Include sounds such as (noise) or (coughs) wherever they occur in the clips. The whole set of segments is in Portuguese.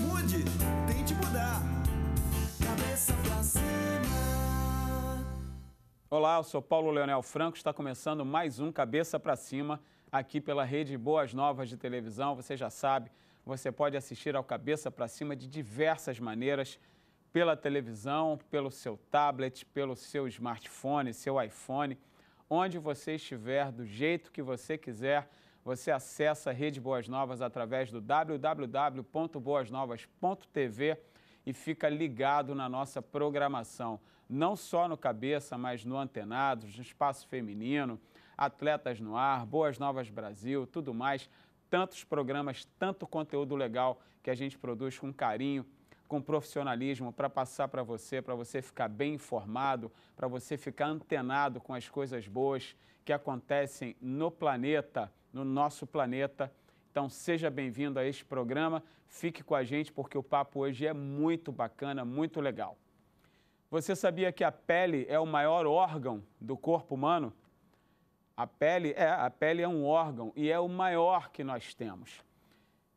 Mude, tente mudar. Cabeça pra cima. Olá, eu sou Paulo Leonel Franco. Está começando mais um Cabeça pra Cima aqui pela rede Boas Novas de televisão. Você já sabe, você pode assistir ao Cabeça pra Cima de diversas maneiras. Pela televisão, pelo seu tablet, pelo seu smartphone, seu iPhone, onde você estiver, do jeito que você quiser. Você acessa a Rede Boas Novas através do www.boasnovas.tv e fica ligado na nossa programação, não só no Cabeça, mas no Antenados, no Espaço Feminino, Atletas no Ar, Boas Novas Brasil, tudo mais. Tantos programas, tanto conteúdo legal que a gente produz com carinho, com profissionalismo para passar para você, para você ficar bem informado, para você ficar antenado com as coisas boas que acontecem no planeta no nosso planeta. Então seja bem-vindo a este programa, fique com a gente porque o papo hoje é muito bacana, muito legal. Você sabia que a pele é o maior órgão do corpo humano? A pele é, a pele é um órgão e é o maior que nós temos.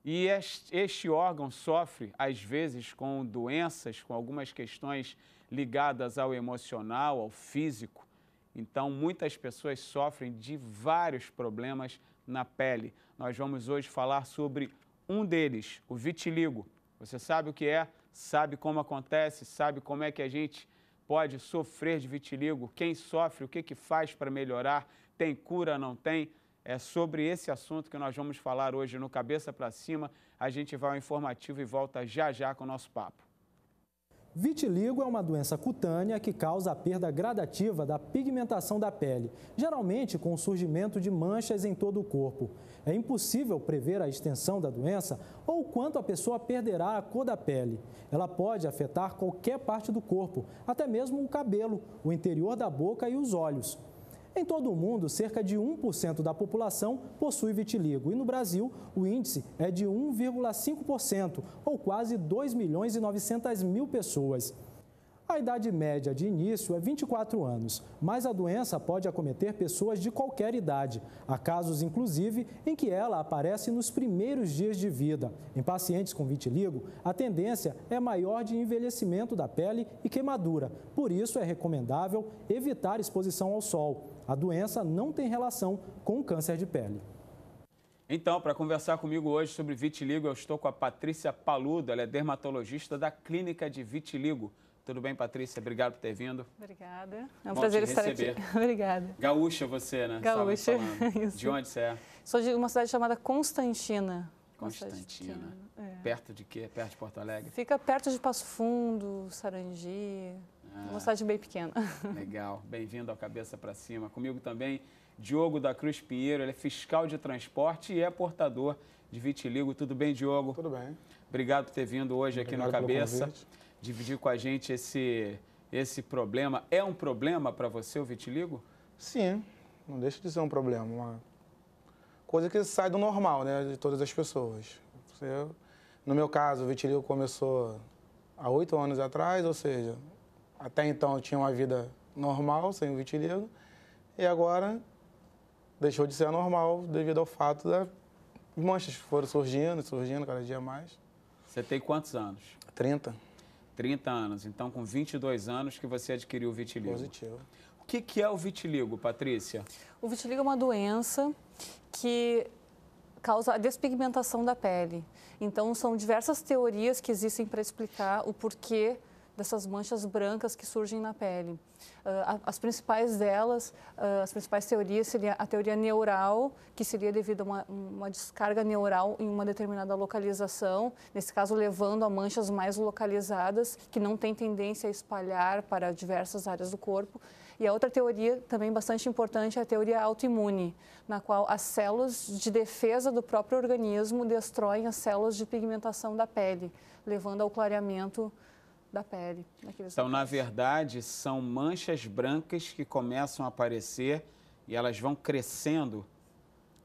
E este, este órgão sofre, às vezes, com doenças, com algumas questões ligadas ao emocional, ao físico. Então, muitas pessoas sofrem de vários problemas na pele. Nós vamos hoje falar sobre um deles, o vitiligo. Você sabe o que é, sabe como acontece, sabe como é que a gente pode sofrer de vitiligo, quem sofre, o que, que faz para melhorar, tem cura, não tem? É sobre esse assunto que nós vamos falar hoje no Cabeça para Cima. A gente vai ao informativo e volta já já com o nosso papo. Vitiligo é uma doença cutânea que causa a perda gradativa da pigmentação da pele, geralmente com o surgimento de manchas em todo o corpo. É impossível prever a extensão da doença ou quanto a pessoa perderá a cor da pele. Ela pode afetar qualquer parte do corpo, até mesmo o cabelo, o interior da boca e os olhos. Em todo o mundo, cerca de 1% da população possui vitiligo e no Brasil o índice é de 1,5%, ou quase 2 milhões e 900 mil pessoas. A idade média de início é 24 anos, mas a doença pode acometer pessoas de qualquer idade. Há casos, inclusive, em que ela aparece nos primeiros dias de vida. Em pacientes com vitiligo, a tendência é maior de envelhecimento da pele e queimadura. Por isso, é recomendável evitar exposição ao sol. A doença não tem relação com o câncer de pele. Então, para conversar comigo hoje sobre vitiligo, eu estou com a Patrícia Paludo, ela é dermatologista da Clínica de Vitiligo. Tudo bem, Patrícia? Obrigado por ter vindo. Obrigada. É um Bom prazer estar receber. aqui. (laughs) Obrigada. Gaúcha você, né? Gaúcha. (laughs) É de onde você é? Sou de uma cidade chamada Constantina. Constantina. É. Perto de quê? Perto de Porto Alegre? Fica perto de Passo Fundo, Sarandi. Ah, uma cidade bem pequena. (laughs) Legal. Bem-vindo ao Cabeça para Cima. Comigo também, Diogo da Cruz Pinheiro. Ele é fiscal de transporte e é portador de vitiligo. Tudo bem, Diogo? Tudo bem. Obrigado por ter vindo hoje Obrigado aqui no Cabeça. Dividir com a gente esse, esse problema. É um problema para você o vitiligo? Sim, não deixa de ser um problema. Uma coisa que sai do normal, né, de todas as pessoas. Você, no meu caso, o vitiligo começou há oito anos atrás, ou seja, até então eu tinha uma vida normal, sem o vitiligo, e agora deixou de ser anormal devido ao fato das manchas que foram surgindo, surgindo cada dia mais. Você tem quantos anos? 30. 30 anos. Então, com 22 anos que você adquiriu o vitiligo. Positivo. O que, que é o vitiligo, Patrícia? O vitiligo é uma doença que causa a despigmentação da pele. Então, são diversas teorias que existem para explicar o porquê dessas manchas brancas que surgem na pele. Ah, as principais delas, ah, as principais teorias seria a teoria neural, que seria devido a uma, uma descarga neural em uma determinada localização, nesse caso levando a manchas mais localizadas, que não tem tendência a espalhar para diversas áreas do corpo. E a outra teoria, também bastante importante, é a teoria autoimune, na qual as células de defesa do próprio organismo destroem as células de pigmentação da pele, levando ao clareamento da pele. Então, na verdade, são manchas brancas que começam a aparecer e elas vão crescendo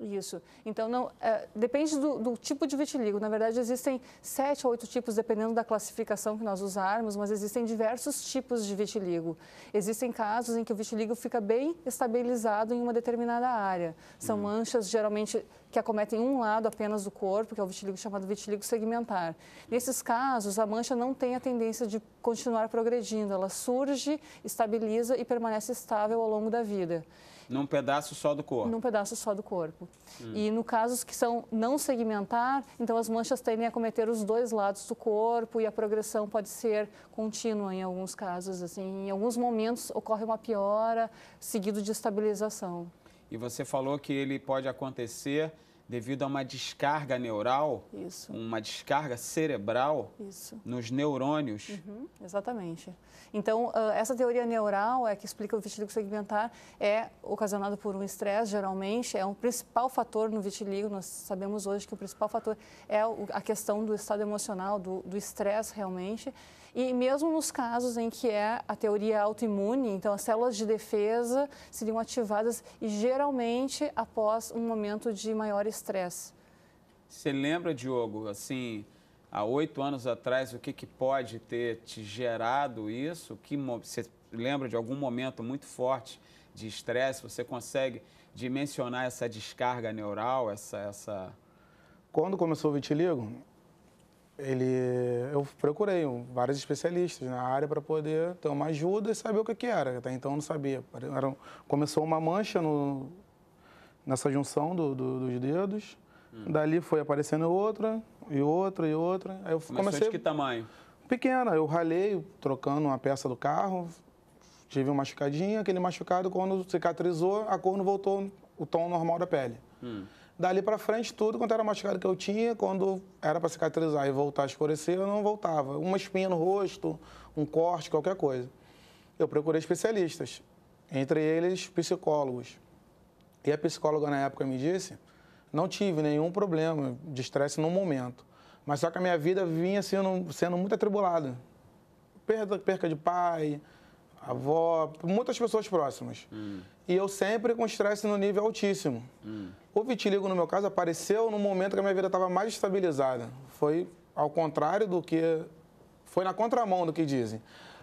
isso. Então, não, é, depende do, do, tipo de vitiligo. Na verdade, existem sete ou oito tipos, dependendo da classificação que nós usarmos, mas existem diversos tipos de vitiligo. Existem casos em que o vitiligo fica bem estabilizado em uma determinada área. São hum. manchas, geralmente, que acometem um lado apenas do corpo, que é o vitiligo chamado vitiligo segmentar. Nesses casos, a mancha não tem a tendência de continuar progredindo. Ela surge, estabiliza e permanece estável ao longo da vida. Num pedaço só do corpo. Num pedaço só do corpo. Hum. E no casos que são não segmentar, então as manchas tendem a cometer os dois lados do corpo e a progressão pode ser contínua em alguns casos. Assim, em alguns momentos ocorre uma piora seguido de estabilização. E você falou que ele pode acontecer devido a uma descarga neural, Isso. uma descarga cerebral Isso. nos neurônios. Uhum, exatamente. Então, ah, essa teoria neural é que explica o vitiligo segmentar, é ocasionado por um estresse, geralmente, é um principal fator no vitiligo. Nós sabemos hoje que o principal fator é a questão do estado emocional, do estresse realmente. E mesmo nos casos em que é a teoria autoimune, então as células de defesa seriam ativadas e geralmente após um momento de maior estresse. Você lembra, Diogo, assim, há oito anos atrás, o que, que pode ter te gerado isso? Que, você lembra de algum momento muito forte de estresse? Você consegue dimensionar essa descarga neural, essa... essa... Quando começou o vitiligo, ele eu procurei vários especialistas na área para poder ter uma ajuda e saber o que, que era. Até então eu não sabia. Era, começou uma mancha no, nessa junção do, do, dos dedos. Hum. Dali foi aparecendo outra, e outra, e outra. Aí eu Começou comecei... de que tamanho? Pequena. Eu ralei, trocando uma peça do carro, tive uma machucadinha. Aquele machucado, quando cicatrizou, a cor não voltou o tom normal da pele. Hum. Dali para frente, tudo quanto era machucado que eu tinha, quando era para cicatrizar e voltar a escurecer, eu não voltava. Uma espinha no rosto, um corte, qualquer coisa. Eu procurei especialistas, entre eles psicólogos. E a psicóloga na época me disse: não tive nenhum problema de estresse no momento, mas só que a minha vida vinha sendo, sendo muito atribulada. Perda, perca de pai, avó, muitas pessoas próximas. Hum. E eu sempre com estresse no nível altíssimo. Hum. O vitiligo, no meu caso, apareceu no momento que a minha vida estava mais estabilizada. Foi ao contrário do que. Foi na contramão do que dizem.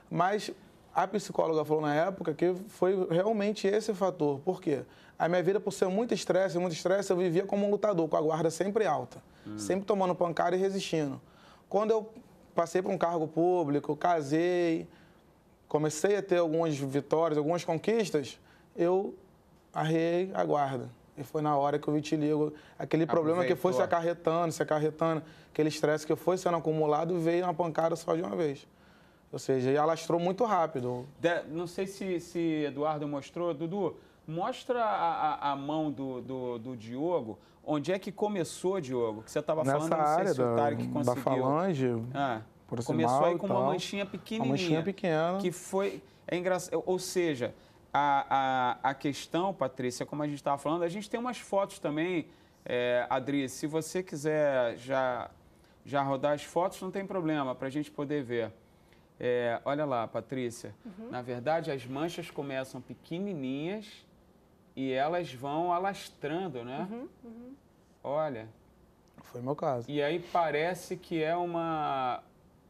Mas a psicóloga falou na época que foi realmente esse fator. Por quê? A minha vida, por ser muito estresse, muito estresse, eu vivia como um lutador, com a guarda sempre alta, hum. sempre tomando pancada e resistindo. Quando eu passei para um cargo público, casei, comecei a ter algumas vitórias, algumas conquistas, eu arrei a guarda. E foi na hora que o vitiligo, aquele Aproveitou. problema que foi se acarretando, se acarretando, aquele estresse que foi sendo acumulado, veio uma pancada só de uma vez. Ou seja, e alastrou muito rápido. De, não sei se, se Eduardo mostrou, Dudu, mostra a, a, a mão do, do, do, Diogo. Onde é que começou, Diogo? Que você estava falando, área não sei se da, o Tarek conseguiu. Da falange, ah. Começou aí com tal, uma manchinha pequenininha. Uma manchinha pequena. Que foi... É engraçado, ou seja, a, a, a questão, Patrícia, como a gente estava falando, a gente tem umas fotos também, é, Adri, se você quiser já, já rodar as fotos, não tem problema, para a gente poder ver. É, olha lá, Patrícia, uhum. na verdade as manchas começam pequenininhas e elas vão alastrando, né? Uhum, uhum. Olha. Foi meu caso. E aí parece que é uma,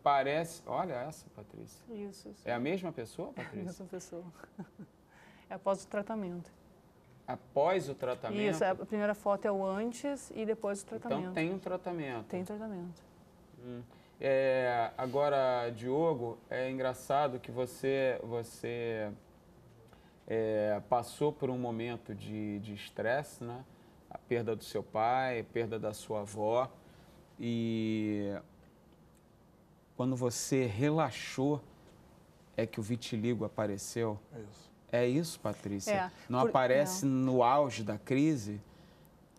parece. Olha essa, Patrícia. Isso. isso. É a mesma pessoa, Patrícia? É (laughs) a mesma pessoa. (laughs) É após o tratamento. Após o tratamento? Isso, é, a primeira foto é o antes e depois o então tratamento. Então tem um tratamento. Tem tratamento. Hum. É, agora, Diogo, é engraçado que você, você é, passou por um momento de estresse, né? A perda do seu pai, a perda da sua avó. E quando você relaxou, é que o vitiligo apareceu. É isso, é isso Patrícia. É, não por... aparece não. no auge da crise.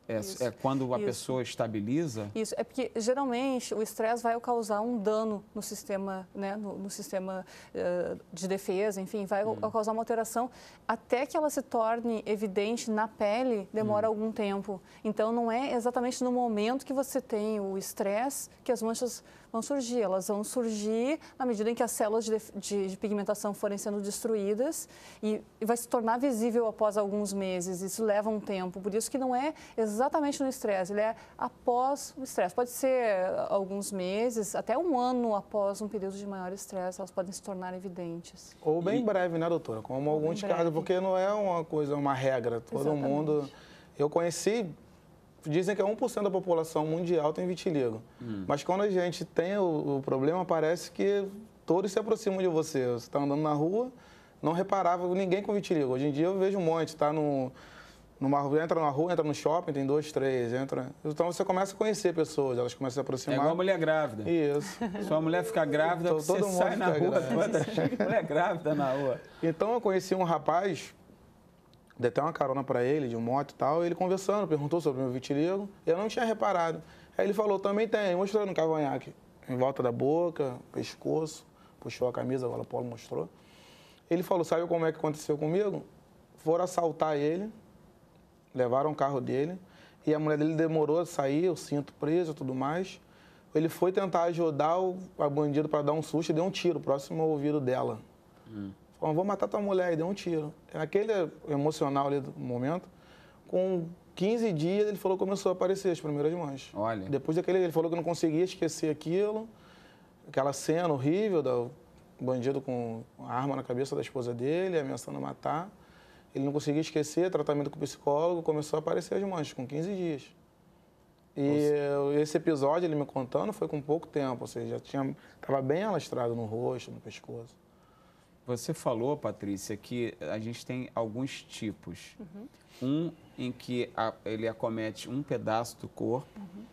É, é quando a isso. pessoa estabiliza? Isso, é porque geralmente o estresse vai causar um dano no sistema, né, no, no sistema uh, de defesa, enfim, vai hum. causar uma alteração até que ela se torne evidente na pele, demora hum. algum tempo. Então, não é exatamente no momento que você tem o estresse que as manchas vão surgir. Elas vão surgir na medida em que as células de, de, de pigmentação forem sendo destruídas e, e, vai se tornar visível após alguns meses. Isso leva um tempo, por isso que não é exatamente no estresse, ele é após o estresse. Pode ser eh, alguns meses, até um ano após um período de maior estresse, elas podem se tornar evidentes. Ou bem e... breve, né, doutora? Como alguns casos, porque não é uma coisa, uma regra. Todo exatamente. mundo... Eu conheci dizem que é 1% da população mundial tem vitiligo. Hum. Mas quando a gente tem o, o, problema, parece que todos se aproximam de você. Você está andando na rua, não reparava ninguém com vitiligo. Hoje em dia eu vejo um monte, está no... Numa, entra na rua, entra no shopping, tem dois, três, entra. Então você começa a conhecer pessoas, elas começam a se aproximar. É igual mulher grávida. Isso. Sua mulher fica grávida, então, todo você mundo sai na rua, grávida. (laughs) mulher grávida na rua. Então eu conheci um rapaz Dei até uma carona para ele, de moto e tal, e ele conversando, perguntou sobre o meu vitiligo, eu não tinha reparado. Aí ele falou, também tem, mostrando o cavanhaque, em volta da boca, pescoço, puxou a camisa, agora o Paulo mostrou. Ele falou, sabe como é que aconteceu comigo? Foram assaltar ele, levaram o carro dele, e a mulher dele demorou a sair, o cinto preso e tudo mais. Ele foi tentar ajudar o a bandido para dar um susto e deu um tiro próximo ao ouvido dela. Hum vou matar tua mulher, e deu um tiro. Naquele é emocional ali do momento, com 15 dias ele falou que começou a aparecer as primeiras mães. Olha. Depois daquele, ele falou que não conseguia esquecer aquilo, aquela cena horrível do bandido com a arma na cabeça da esposa dele, ameaçando matar. Ele não conseguia esquecer, tratamento com psicólogo, começou a aparecer as mães com 15 dias. E esse episódio, ele me contando, foi com pouco tempo, ou seja, já tinha, estava bem alastrado no rosto, no pescoço. Você falou, Patrícia, que a gente tem alguns tipos. Uhum. Um em que a, ele acomete um pedaço do corpo. Uhum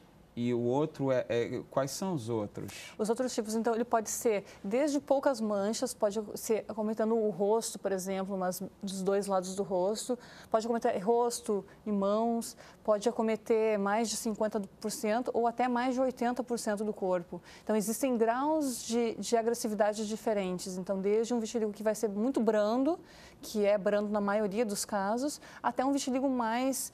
e o outro é, é, quais são os outros? Os outros tipos, então, ele pode ser desde poucas manchas, pode ser comentando o rosto, por exemplo, mas dos dois lados do rosto, pode acometer rosto e mãos, pode acometer mais de 50% ou até mais de 80% do corpo. Então, existem graus de, de agressividade diferentes. Então, desde um vestígio que vai ser muito brando, que é brando na maioria dos casos, até um vitiligo mais,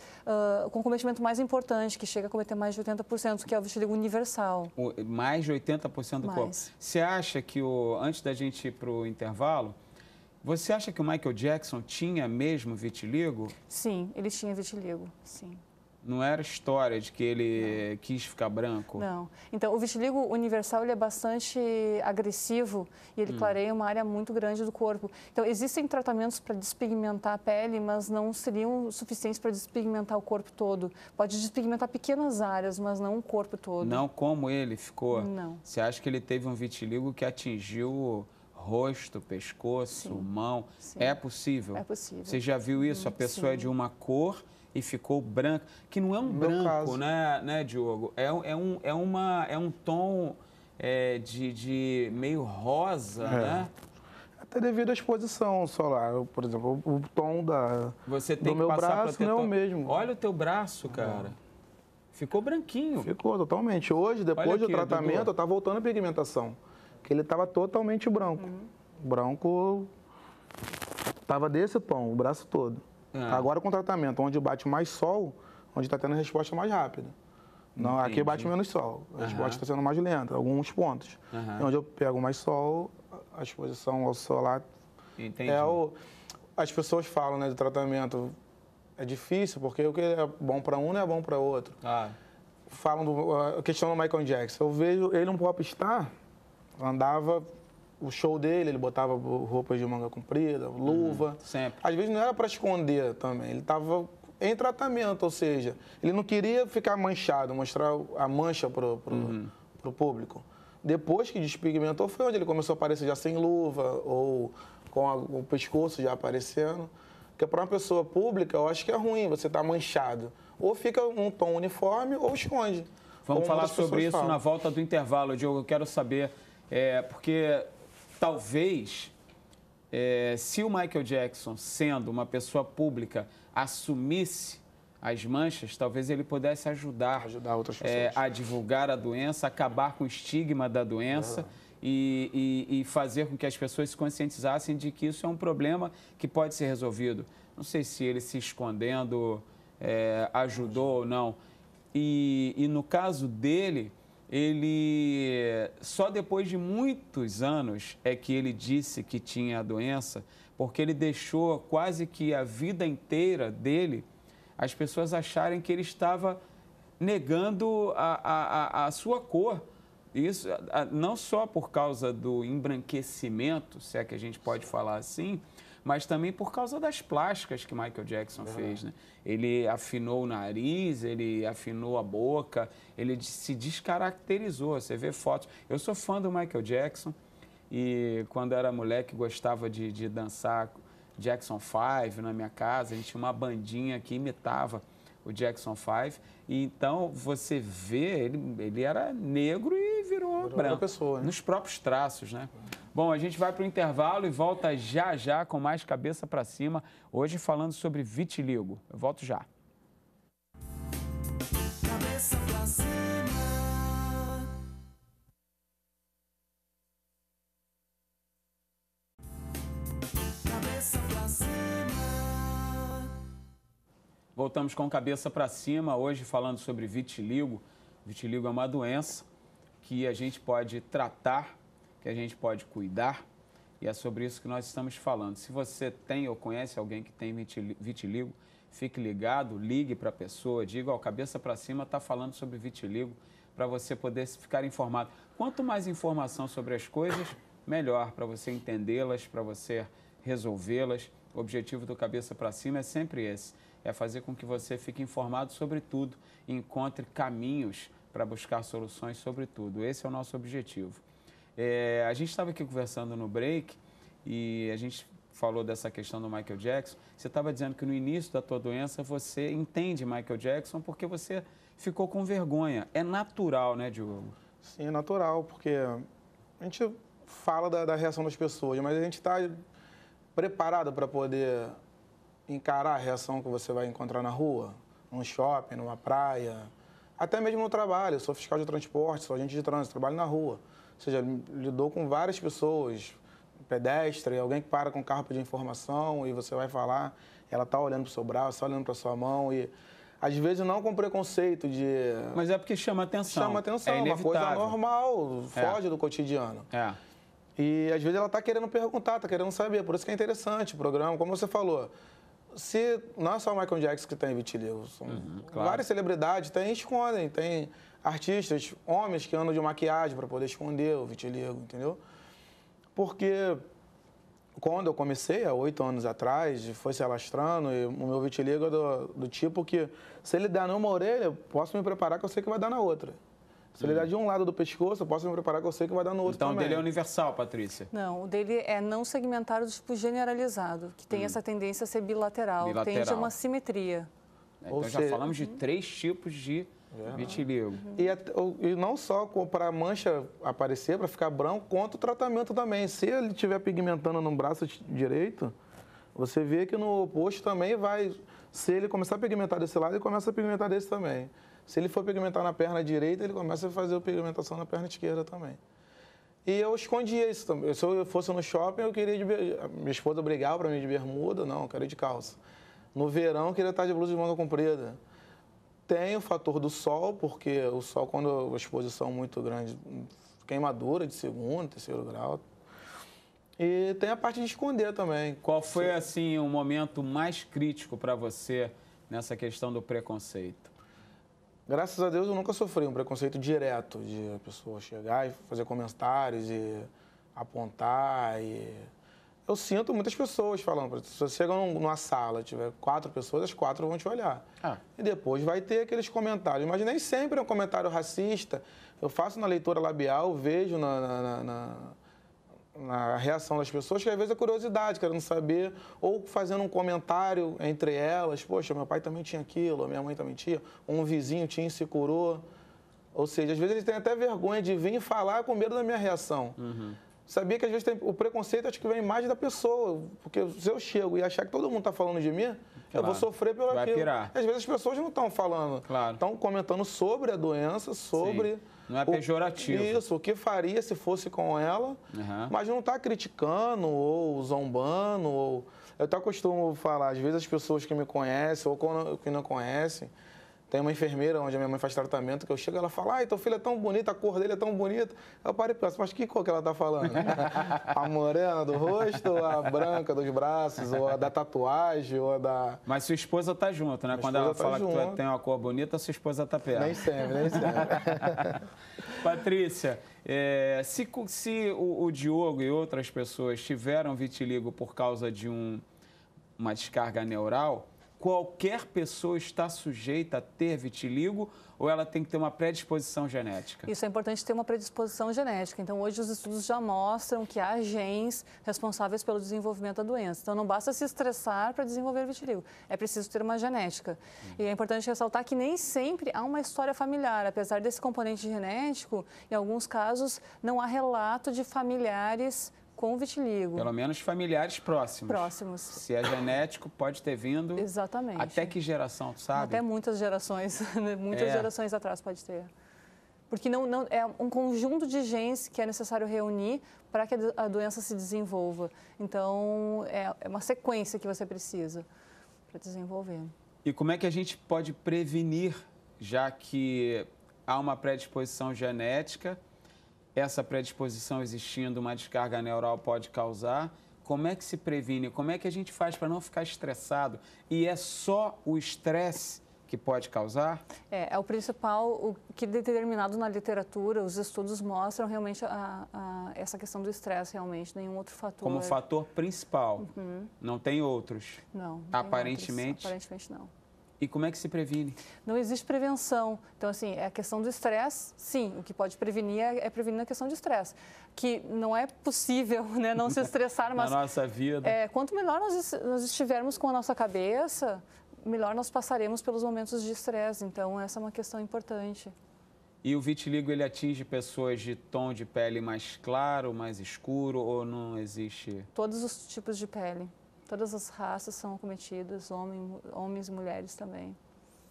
uh, com cometimento mais importante, que chega a cometer mais de 80%, que é o vitiligo universal. O, mais de 80% do mais. corpo. Você acha que, o, antes da gente ir para o intervalo, você acha que o Michael Jackson tinha mesmo vitiligo? Sim, ele tinha vitiligo, sim. Não era história de que ele não. quis ficar branco. Não. Então, o vitiligo universal ele é bastante agressivo e ele hum. clareia uma área muito grande do corpo. Então, existem tratamentos para despigmentar a pele, mas não seriam suficientes para despigmentar o corpo todo. Pode despigmentar pequenas áreas, mas não o corpo todo. Não como ele ficou? Não. Você acha que ele teve um vitiligo que atingiu rosto, pescoço, Sim. mão? Sim. É possível? É possível. Você já viu isso? A hum, pessoa é Sim. é de uma cor e ficou branca, que não é um no branco, né, né, Diogo? É, é, um, é, uma, é um tom é, de, de meio rosa, é. né? Até devido à exposição solar, por exemplo, o, o tom da Você tem do que meu braço não é o mesmo. Olha o teu braço, cara. É. Ficou branquinho. Ficou totalmente. Hoje, depois aqui, do tratamento, está voltando a pigmentação, que ele tava totalmente branco. Uhum. Branco tava desse tom, o braço todo. Ah. Tá, agora com tratamento, onde bate mais sol, onde está tendo a resposta mais rápida. Não, aqui bate menos sol, a resposta está sendo mais lenta, alguns pontos. onde eu pego mais sol, a exposição ao solar. Entendi. É o, as pessoas falam né, do tratamento, é difícil, porque o que é bom para um não é bom para outro. Ah. Falam do, a questão do Michael Jackson. Eu vejo ele um popstar, andava o show dele, ele botava roupas de manga comprida, uhum. luva. Uhum, sempre. Às vezes não era para esconder também, ele estava em tratamento, ou seja, ele não queria ficar manchado, mostrar a mancha pro, pro, uhum. pro público. Depois que despigmentou, foi onde ele começou a aparecer já sem luva ou com, a, com o pescoço já aparecendo. Porque para uma pessoa pública, eu acho que é ruim você estar tá manchado. Ou fica um tom uniforme ou esconde. Vamos falar sobre isso falam. na volta do intervalo, Diogo. Eu quero saber, é, porque talvez, é, se o Michael Jackson, sendo uma pessoa pública, assumisse as manchas, talvez ele pudesse ajudar, ajudar é, a divulgar a doença, acabar com o estigma da doença. E, e, e, fazer com que as pessoas se conscientizassem de que isso é um problema que pode ser resolvido. Não sei se ele se escondendo é, ajudou ou não. E, e no caso dele, ele só depois de muitos anos é que ele disse que tinha a doença, porque ele deixou quase que a vida inteira dele as pessoas acharem que ele estava negando a, a, a sua cor. Isso não só por causa do embranquecimento, se é que a gente pode falar assim, mas também por causa das plásticas que Michael Jackson é. fez. Né? Ele afinou o nariz, ele afinou a boca, ele se descaracterizou. Você vê fotos. Eu sou fã do Michael Jackson e quando era moleque gostava de, de dançar Jackson 5 na minha casa. A gente tinha uma bandinha que imitava o Jackson 5. E então você vê, ele, ele era negro e virou, virou branco. Pessoa, né? Nos próprios traços, né? Bom, a gente vai para o intervalo e volta já já com mais cabeça para cima, hoje falando sobre vitiligo. Eu volto já. Cabeça pra cima. Voltamos com cabeça para cima, hoje falando sobre vitiligo. Vitiligo é uma doença que a gente pode tratar que a gente pode cuidar. E é sobre isso que nós estamos falando. Se você tem ou conhece alguém que tem vitiligo, fique ligado, ligue para a pessoa, diga, ó, cabeça para cima está falando sobre vitiligo, para você poder ficar informado. Quanto mais informação sobre as coisas, melhor, para você entendê-las, para você resolvê-las. O objetivo do Cabeça para Cima é sempre esse: é fazer com que você fique informado sobre tudo e encontre caminhos para buscar soluções sobre tudo. Esse é o nosso objetivo. É, a gente estava aqui conversando no break e a gente falou dessa questão do Michael Jackson. Você estava dizendo que no início da tua doença você entende Michael Jackson porque você ficou com vergonha. É natural, né, Diogo? Sim, é natural, porque a gente fala da, da reação das pessoas, mas a gente está preparado para poder encarar a reação que você vai encontrar na rua, num shopping, numa praia, até mesmo no trabalho. Eu sou fiscal de transporte, sou agente de trânsito, trabalho na rua. Ou seja, lidou com várias pessoas, pedestre, alguém que para com o carro pedir informação e você vai falar, ela está olhando para o seu braço, está olhando para a sua mão e às vezes não com preconceito de. Mas é porque chama atenção. Chama atenção, é uma coisa normal, é. foge é. do cotidiano. É. E às vezes ela está querendo perguntar, está querendo saber. Por isso que é interessante o programa, como você falou. Se não é só o Michael Jackson que tem tá vitiligo, são uhum, claro. várias celebridades, tem escondem, tem artistas, homens que andam de maquiagem para poder esconder o vitiligo, entendeu? Porque quando eu comecei, há oito anos atrás, foi se alastrando, e o meu vitiligo é do, do tipo que, se ele der numa orelha, posso me preparar que eu sei que vai dar na outra. Se ele hum. dá de um lado do pescoço, eu posso me preparar que eu sei que vai dar no outro então, também. Então, o dele é universal, Patrícia? Não, o dele é não segmentado, tipo generalizado, que tem hum. essa tendência a ser bilateral, bilateral. tende a uma simetria. Então, Ou já seja... falamos de uhum. três tipos de é, né? vitiligo. Uhum. E, até, e não só para a mancha aparecer, para ficar branco, quanto o tratamento também. Se ele estiver pigmentando no braço direito, você vê que no oposto também vai. Se ele começar a pigmentar desse lado, ele começa a pigmentar desse também. Se ele for pigmentar na perna direita, ele começa a fazer a pigmentação na perna esquerda também. E eu escondia isso também. Se eu fosse no shopping, eu queria de... Minha esposa brigava para mim de bermuda, não, eu queria de calça. No verão, eu queria estar de blusa de manga comprida. Tem o fator do sol, porque o sol, quando a exposição é muito grande, queimadura de segundo, terceiro grau. E tem a parte de esconder também. Qual foi, assim, o um momento mais crítico para você nessa questão do preconceito? Graças a Deus eu nunca sofri um preconceito direto de a pessoa chegar e fazer comentários e apontar e eu sinto muitas pessoas falando. Se você chega numa sala, tiver quatro pessoas, as quatro vão te olhar. Ah. E depois vai ter aqueles comentários. Mas nem sempre é um comentário racista. Eu faço na leitura labial, vejo na, na, na, na reação das pessoas, que às vezes é curiosidade, querendo saber, ou fazendo um comentário entre elas. Poxa, meu pai também tinha aquilo, minha mãe também tinha, um vizinho tinha e se curou. Ou seja, às vezes eles têm até vergonha de vir e falar com medo da minha reação. Uhum. Sabia que às vezes tem, o preconceito acho que vem mais da pessoa, porque se eu chego e achar que todo mundo está falando de mim, claro. eu vou sofrer pelo Vai aquilo. Pirar. Às vezes as pessoas não estão falando, estão claro. comentando sobre a doença, sobre... Sim. Não é pejorativo. O, isso, o que faria se fosse com ela, uhum. mas não está criticando ou zombando ou... Eu até costumo falar, às vezes as pessoas que me conhecem ou que não conhecem, tem uma enfermeira onde a minha mãe faz tratamento, que eu chego ela fala, ai, teu filho é tão bonito, a cor dele é tão bonita. Eu parei e penso, mas que cor que ela tá falando? (laughs) a morena do rosto, a branca dos braços, ou a da tatuagem, ou a da... Mas sua esposa tá junto, né? Minha Quando ela tá fala junto. que tu é- tem uma cor bonita, sua esposa tá perto. Nem sempre, nem sempre. (laughs) Patrícia, é, se, se o, o Diogo e outras pessoas tiveram vitiligo por causa de um, uma descarga neural qualquer pessoa está sujeita a ter vitiligo ou ela tem que ter uma predisposição genética? Isso é importante ter uma predisposição genética. Então, hoje os estudos já mostram que há genes responsáveis pelo desenvolvimento da doença. Então, não basta se estressar para desenvolver vitiligo, é preciso ter uma genética. Uhum. E é importante ressaltar que nem sempre há uma história familiar. Apesar desse componente genético, em alguns casos não há relato de familiares com vitiligo. Pelo menos familiares próximos. Próximos. Se é genético, pode ter vindo. Exatamente. Até que geração, tu sabe? Até muitas gerações, (laughs) né? muitas é. gerações atrás pode ter. Porque não, não, é um conjunto de genes que é necessário reunir para que a doença se desenvolva. Então, é, é uma sequência que você precisa para desenvolver. E como é que a gente pode prevenir, já que há uma predisposição genética essa predisposição existindo, uma descarga neural pode causar. Como é que se previne? Como é que a gente faz para não ficar estressado? E é só o estresse que pode causar? É, é o principal, o que determinado na literatura, os estudos mostram realmente a, a, essa questão do estresse, realmente, nenhum outro fator. Como fator principal, uhum. não tem outros? Não. não aparentemente? Outros. Aparentemente não. E como é que se previne? Não existe prevenção. Então, assim, é a questão do estresse, sim, o que pode prevenir é, é prevenir a questão de estresse. Que não é possível (laughs) né, não se estressar, (laughs) mas. Na nossa vida. É, quanto melhor nós, nós estivermos com a nossa cabeça, melhor nós passaremos pelos momentos de estresse. Então, essa é uma questão importante. E o vitiligo ele atinge pessoas de tom de pele mais claro, mais escuro ou não existe? Todos os tipos de pele. Todas as raças são cometidas, homens, homens e mulheres também.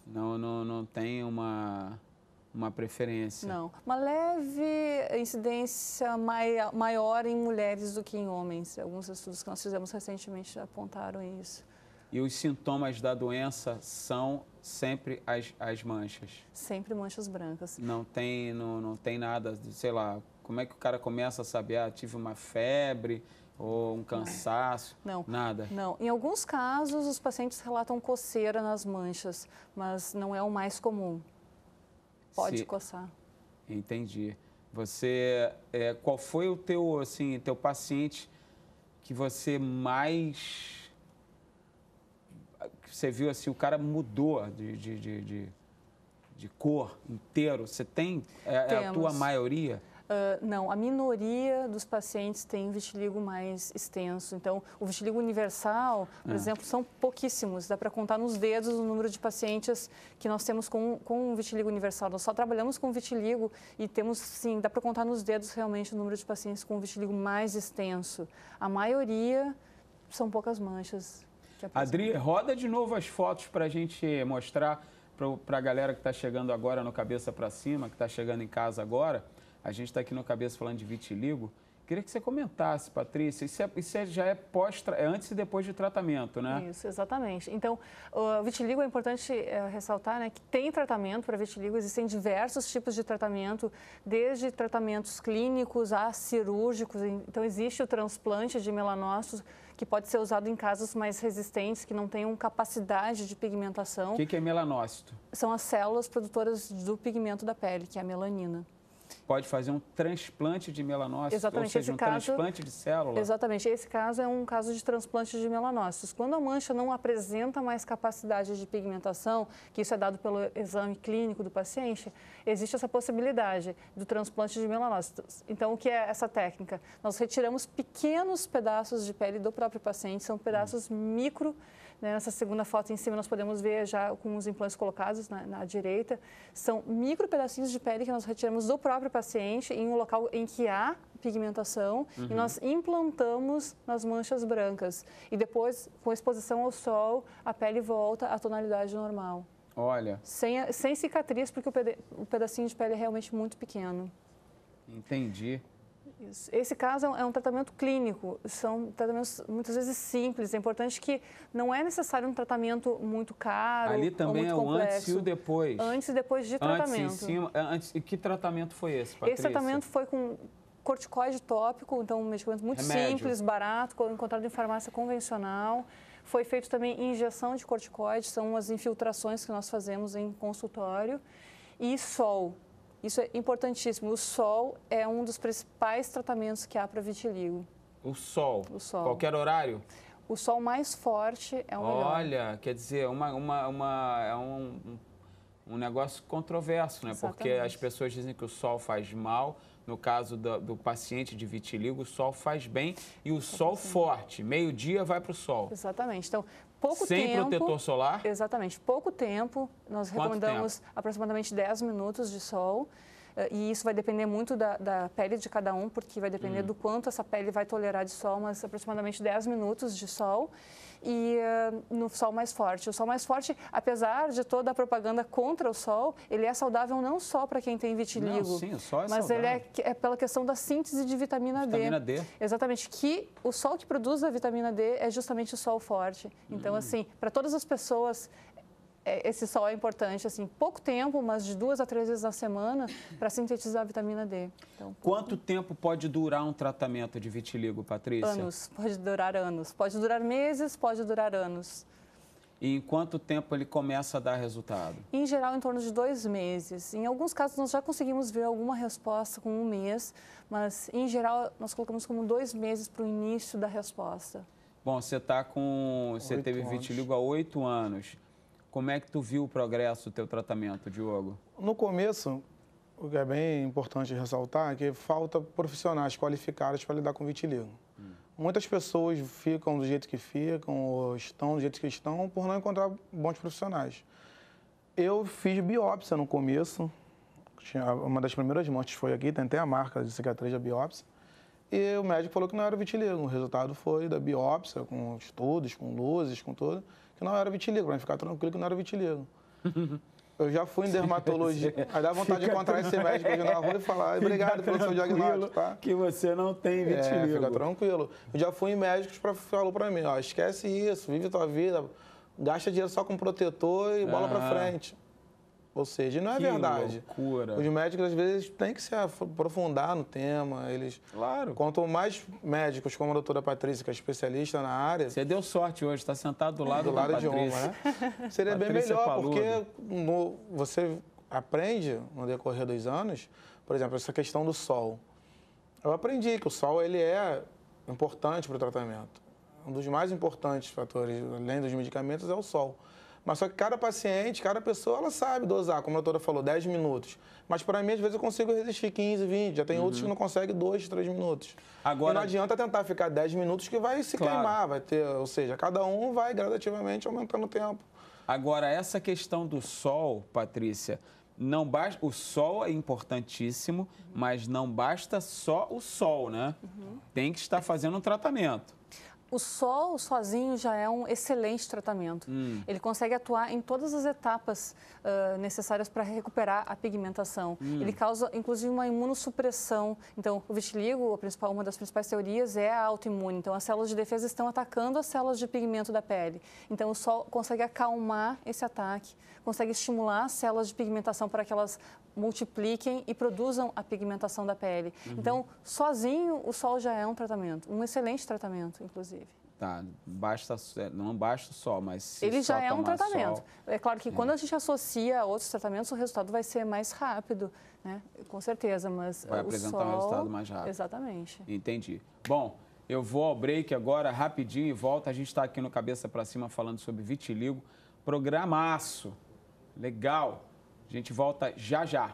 Não, não, não tem uma, uma preferência? Não. Uma leve incidência mai, maior em mulheres do que em homens. Alguns estudos que nós fizemos recentemente apontaram isso. E os sintomas da doença são sempre as, as manchas? Sempre manchas brancas. Não tem, não, não tem nada, sei lá, como é que o cara começa a saber, ah, tive uma febre, ou um cansaço? Não. Nada? Não. Em alguns casos, os pacientes relatam coceira nas manchas, mas não é o mais comum. Pode Se... coçar. Entendi. Você, é, qual foi o teu, assim, teu paciente que você mais... Você viu, assim, o cara mudou de, de, de, de, de cor inteiro? Você tem é, é a tua maioria? Ah, não, a minoria dos pacientes tem vitiligo mais extenso. Então, o vitiligo universal, por é. exemplo, são pouquíssimos. Dá para contar nos dedos o número de pacientes que nós temos com, com vitiligo universal. Nós só trabalhamos com vitiligo e temos, sim, dá para contar nos dedos realmente o número de pacientes com vitiligo mais extenso. A maioria são poucas manchas. Adri, roda de novo as fotos para a gente mostrar para a galera que está chegando agora no Cabeça para Cima, que está chegando em casa agora a gente está aqui no Cabeça falando de vitiligo. Queria que você comentasse, Patrícia, isso, é, isso é, já é, pós, é antes e depois de tratamento, né? Isso, exatamente. Então, o vitiligo é importante eh, ressaltar né, que tem tratamento para vitiligo, existem diversos tipos de tratamento, desde tratamentos clínicos a cirúrgicos. Então, existe o transplante de melanócitos, que pode ser usado em casos mais resistentes, que não tenham capacidade de pigmentação. O que, que é melanócito? São as células produtoras do pigmento da pele, que é a melanina pode fazer um transplante de melanócitos, Exatamente, ou seja, esse um caso, transplante de célula. Exatamente, esse caso é um caso de transplante de melanócitos. Quando a mancha não apresenta mais capacidade de pigmentação, que isso é dado pelo exame clínico do paciente, existe essa possibilidade do transplante de melanócitos. Então, o que é essa técnica? Nós retiramos pequenos pedaços de pele do próprio paciente, são pedaços hum. micro né? Nessa segunda foto em cima nós podemos ver já com os implantes colocados na, na direita, são micro pedacinhos de pele que nós retiramos do próprio paciente em um local em que há pigmentação uhum. e nós implantamos nas manchas brancas. E depois, com exposição ao sol, a pele volta à tonalidade normal. Olha. Sem, sem cicatriz, porque o, pede, o pedacinho de pele é realmente muito pequeno. Entendi. Esse caso é, é um tratamento clínico, são tratamentos muitas vezes simples. É importante que não é necessário um tratamento muito caro. Ali também é o complexo. antes e o depois. Antes e depois de antes tratamento. Antes, em cima, é, antes, e que tratamento foi esse, Patrícia? Esse tratamento foi com corticoide tópico, então um medicamento muito Remédio. simples, barato, encontrado em farmácia convencional. Foi feito também injeção de corticoide, são as infiltrações que nós fazemos em consultório. E sol, isso é importantíssimo. O sol é um dos principais tratamentos que há para vitiligo. O sol? O sol. Qualquer horário? O sol mais forte é o melhor. Olha, quer dizer, uma, uma, uma, é um, um negócio controverso, né? Exatamente. Porque as pessoas dizem que o sol faz mal, no caso do, do, paciente de vitiligo, o sol faz bem e o sol forte. Meio-dia vai para o sol. Exatamente. Então, Pouco Sem tempo, protetor solar? Exatamente, pouco tempo. Nós Quanto recomendamos tempo? aproximadamente 10 minutos de sol. Eh, e isso vai depender muito da, da pele de cada um, porque vai depender hum. do quanto essa pele vai tolerar de sol, mas aproximadamente 10 minutos de sol e uh, no sol mais forte. O sol mais forte, apesar de toda a propaganda contra o sol, ele é saudável não só para quem tem vitiligo, não, sim, o sol é mas saudável. ele é, é, pela questão da síntese de vitamina, vitamina D. D. Exatamente, que o sol que produz a vitamina D é justamente o sol forte. Então, hum. assim, para todas as pessoas é, esse sol é importante, assim, pouco tempo, mas de duas a três vezes na semana, para sintetizar a vitamina D. Então, Quanto tempo pode durar um tratamento de vitiligo, Patrícia? Anos, pode durar anos. Pode durar meses, pode durar anos. E em quanto tempo ele começa a dar resultado? Em geral, em torno de dois meses. Em alguns casos, nós já conseguimos ver alguma resposta com um mês, mas em geral, nós colocamos como dois meses para o início da resposta. Bom, você está com. Você oito teve vitiligo há oito anos. Como é que tu viu o progresso do teu tratamento, Diogo? No começo, o que é bem importante ressaltar é que falta profissionais qualificados para lidar com vitiligo. Hum. Muitas pessoas ficam do jeito que ficam, ou estão do jeito que estão, por não encontrar bons profissionais. Eu fiz biópsia no começo, uma das primeiras mortes foi aqui, tentei a marca de cicatriz da biópsia. E o médico falou que não era vitiligo. O resultado foi da biópsia, com estudos, com luzes, com tudo, que não era vitiligo, para ficar tranquilo que não era vitiligo. (laughs) Eu já fui em dermatologia. Aí dá vontade de encontrar esse médico hoje na rua e falar, obrigado pelo seu diagnóstico, tá? Que você não tem vitiligo. É, fica tranquilo. Eu já fui em médicos para falou para mim, ó, esquece isso, vive tua vida, gasta dinheiro só com protetor e bola ah. para frente. Ou seja, não é que verdade. Loucura. Os médicos, às vezes, têm que se aprofundar no tema. Eles... Claro. Quanto mais médicos, como a doutora Patrícia, que é especialista na área. Você deu sorte hoje, está sentado do lado do lado de uma, né? (laughs) Seria bem melhor, Paludo. porque no, você aprende no decorrer dos anos, por exemplo, essa questão do sol. Eu aprendi que o sol ele é importante para o tratamento. Um dos mais importantes fatores, além dos medicamentos, é o sol. Mas só que cada paciente, cada pessoa, ela sabe dosar, como a doutora falou, 10 minutos. Mas para mim, às vezes, eu consigo resistir 15, 20. Já tem uhum. outros que uhum. não conseguem 2, 3 minutos. Agora... E não adianta tentar ficar 10 minutos que vai se claro. queimar, vai ter. Ou seja, cada um vai gradativamente aumentando o tempo. Agora, essa questão do sol, Patrícia, não basta. O sol é importantíssimo, mas não basta só o sol, né? Uhum. Tem que estar fazendo um tratamento o sol sozinho já é um excelente tratamento. Hum. Ele consegue atuar em todas as etapas uh, necessárias para recuperar a pigmentação. Hum. Ele causa, inclusive, uma imunossupressão. Então, o vitiligo, principal, uma das principais teorias é a autoimune. Então, as células de defesa estão atacando as células de pigmento da pele. Então, o sol consegue acalmar esse ataque, consegue estimular as células de pigmentação para que elas multipliquem e produzam a pigmentação da pele. Uhum. Então, sozinho, o sol já é um tratamento, um excelente tratamento, inclusive. Tá, basta, é, não basta o sol, mas Ele já é um tratamento. Sol, é claro que é. quando a gente associa a outros tratamentos, o resultado vai ser mais rápido, né? Com certeza, mas Vai apresentar sol... um resultado mais rápido. Exatamente. Entendi. Bom, eu vou ao break agora, rapidinho, e volto. A gente está aqui no Cabeça para Cima falando sobre vitiligo. Programaço. Legal. A gente volta já já.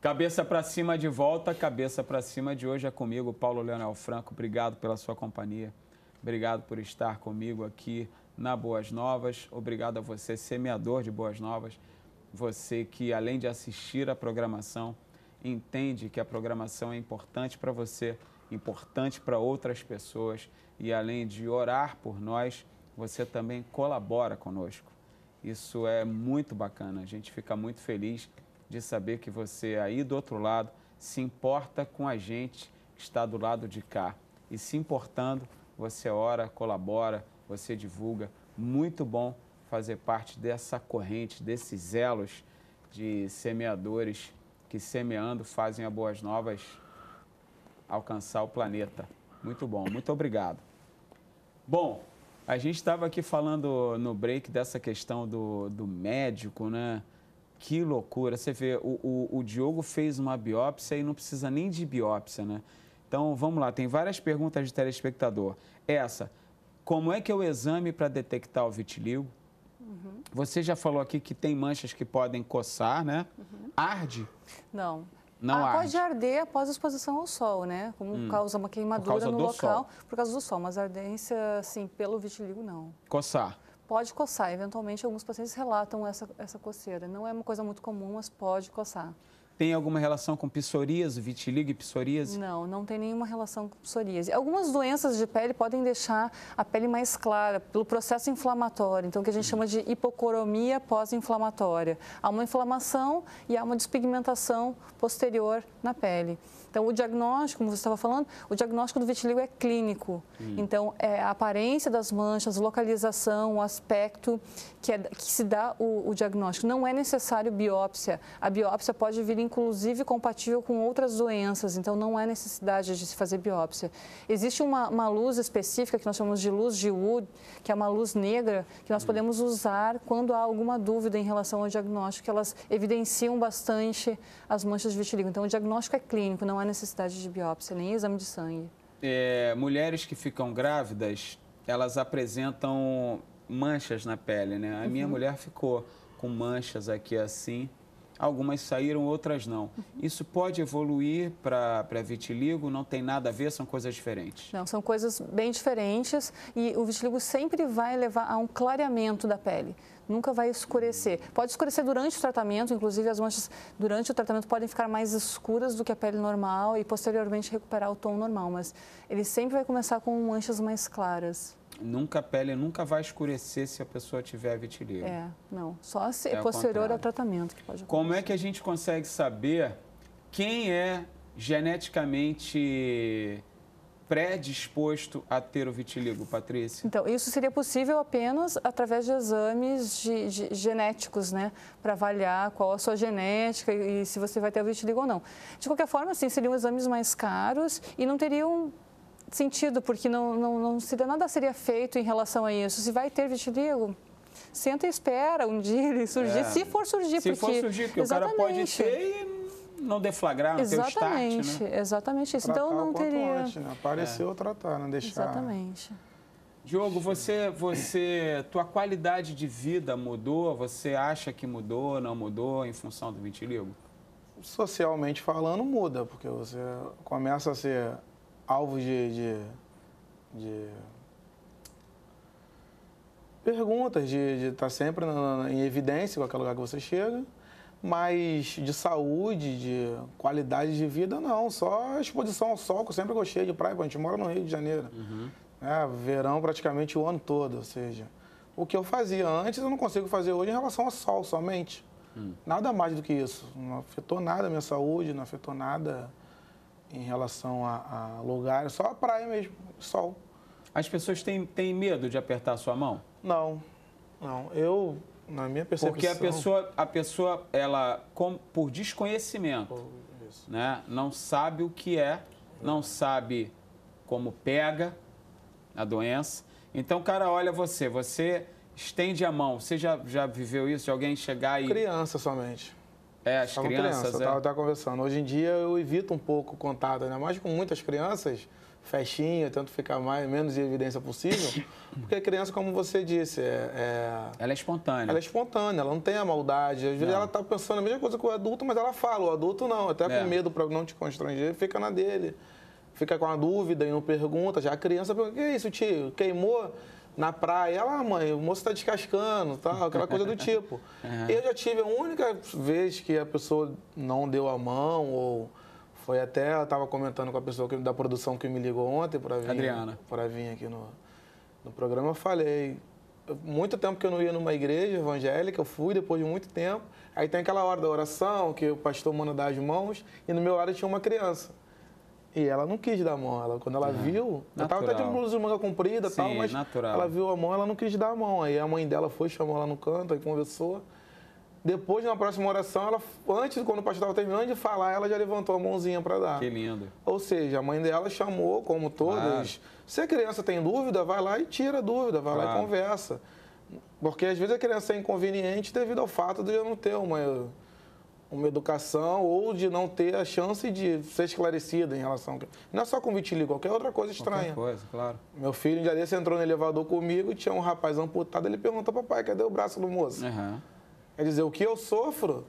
Cabeça para cima de volta, cabeça para cima de hoje é comigo, Paulo Leonel Franco. Obrigado pela sua companhia, obrigado por estar comigo aqui na Boas Novas. Obrigado a você, semeador de Boas Novas, você que além de assistir a programação, entende que a programação é importante para você importante para outras pessoas e além de orar por nós, você também colabora conosco. Isso é muito bacana. A gente fica muito feliz de saber que você aí do outro lado se importa com a gente que está do lado de cá. E se importando, você ora, colabora, você divulga. Muito bom fazer parte dessa corrente, desses elos de semeadores que semeando fazem a Boas Novas alcançar o planeta. Muito bom, muito obrigado. Bom, a gente estava aqui falando no break dessa questão do, do médico, né? Que loucura. Você vê, o, o, o, Diogo fez uma biópsia e não precisa nem de biópsia, né? Então, vamos lá. Tem várias perguntas de telespectador. Essa, como é que é o exame para detectar o vitiligo? Uhum. Você já falou aqui que tem manchas que podem coçar, né? Uhum. Arde? Não. Não ah, arde. Pode arder após a exposição ao sol, né? Como hum. causa uma queimadura no local sol. por causa do sol, mas ardência, assim, pelo vitiligo, não. Coçar. Pode coçar. Eventualmente, alguns pacientes relatam essa, essa coceira. Não é uma coisa muito comum, mas pode coçar. Tem alguma relação com psoríase, vitiligo e psoríase? Não, não tem nenhuma relação com psoríase. Algumas doenças de pele podem deixar a pele mais clara pelo processo inflamatório, então o que a gente chama de hipocromia pós-inflamatória. Há uma inflamação e há uma despigmentação posterior na pele. Então, o diagnóstico, como você estava falando, o diagnóstico do vitiligo é clínico. Hum. Então, é a aparência das manchas, localização, o aspecto que, é, que se dá o, o, diagnóstico. Não é necessário biópsia. A biópsia pode vir, inclusive, compatível com outras doenças. Então, não há necessidade de se fazer biópsia. Existe uma, uma luz específica que nós chamamos de luz de Wood, que é uma luz negra, que nós hum. podemos usar quando há alguma dúvida em relação ao diagnóstico, que elas evidenciam bastante as manchas de vitiligo. Então, o diagnóstico é clínico, não há necessidade de biópsia, nem exame de sangue. É, mulheres que ficam grávidas, elas apresentam manchas na pele, né? A uhum. minha mulher ficou com manchas aqui assim. Algumas saíram, outras não. Uhum. Isso pode evoluir para vitiligo? Não tem nada a ver? São coisas diferentes? Não, são coisas bem diferentes e o vitiligo sempre vai levar a um clareamento da pele nunca vai escurecer. Pode escurecer durante o tratamento, inclusive as manchas durante o tratamento podem ficar mais escuras do que a pele normal e posteriormente recuperar o tom normal, mas ele sempre vai começar com manchas mais claras. Nunca a pele nunca vai escurecer se a pessoa tiver vitiligo. É, não. Só se é posterior ao, ao tratamento que pode acontecer. Como é que a gente consegue saber quem é geneticamente predisposto a ter o vitiligo, Patrícia? Então, isso seria possível apenas através de exames de, de genéticos, né? Para avaliar qual a sua genética e, e se você vai ter o vitiligo ou não. De qualquer forma, assim, seriam exames mais caros e não teriam sentido, porque não, não, não seria, nada seria feito em relação a isso. Se vai ter vitiligo, senta e espera um dia ele surgir, é. se for surgir. Se porque... for surgir, porque Exatamente. o cara pode ter e não deflagrar, não exatamente, ter o start, né? Exatamente isso. Tratar então não teria. Antes, né? Apareceu, é. tratar, não deixar. Exatamente. Diogo, você, você, tua qualidade de vida mudou? Você acha que mudou, não mudou em função do vitiligo? Socialmente falando, muda, porque você começa a ser alvo de, de, de perguntas, de estar tá sempre na, na, em evidência com aquele lugar que você chega. Mas de saúde, de qualidade de vida, não. Só exposição ao sol, que eu sempre gostei de praia. porque a gente mora no Rio de Janeiro. Uhum. É, verão praticamente o ano todo. Ou seja, o que eu fazia antes, eu não consigo fazer hoje em relação ao sol somente. Hum. Nada mais do que isso. Não afetou nada a minha saúde, não afetou nada em relação a, a lugares. Só a praia mesmo, sol. As pessoas têm, têm medo de apertar a sua mão? Não, não. Eu na minha percepção. Porque a pessoa, a pessoa ela, com, por desconhecimento, né, não sabe o que é, não sabe como pega a doença. Então o cara olha você, você estende a mão. Você já, já viveu isso? De alguém chegar e. Criança somente. É, as Estavam crianças. Criança, é. Eu estava conversando. Hoje em dia eu evito um pouco contada, né? Mas com muitas crianças festinha, tanto ficar mais, menos em evidência possível, (coughs) porque a criança, como você disse, é, é, Ela é espontânea. Ela é espontânea, ela não tem a maldade. Às vezes não. ela tá pensando a mesma coisa que o adulto, mas ela fala, o adulto não, até é. com medo para não te constranger, fica na dele. Fica com a dúvida e não pergunta. Já a criança pergunta, o que é isso, tio? Queimou? na praia, ela, ah, mãe, o moço está descascando, tal, aquela coisa do (laughs) tipo. Uhum. Eu já tive a única vez que a pessoa não deu a mão ou foi até, eu estava comentando com a pessoa que, da produção que me ligou ontem para vir, Adriana. vir aqui no, no programa, eu falei, muito tempo que eu não ia numa igreja evangélica, eu fui depois de muito tempo. Aí tem aquela hora da oração, que o pastor manda dar as mãos, e no meu lado tinha uma criança. E ela não quis dar a mão. Ela, quando ela ah, viu, natural. eu tava até de blusa de manga comprida e tal, mas natural. ela viu a mão, ela não quis dar a mão. Aí a mãe dela foi, chamou ela no canto, aí conversou. Depois, na próxima oração, ela, antes, quando o pastor estava terminando de falar, ela já levantou a mãozinha para dar. Que lindo. Ou seja, a mãe dela chamou, como todas. Claro. Ah. Se a criança tem dúvida, vai lá e tira a dúvida, vai claro. lá e conversa. Porque às vezes a criança é inconveniente devido ao fato de eu não ter uma, uma educação ou de não ter a chance de ser esclarecida em relação. Não é só com vitiligo, qualquer outra coisa estranha. Qualquer coisa, claro. Meu filho, um dia desse, entrou no elevador comigo, tinha um rapaz amputado, ele perguntou, papai, cadê o braço do moço? Uhum. Quer dizer, o que eu sofro,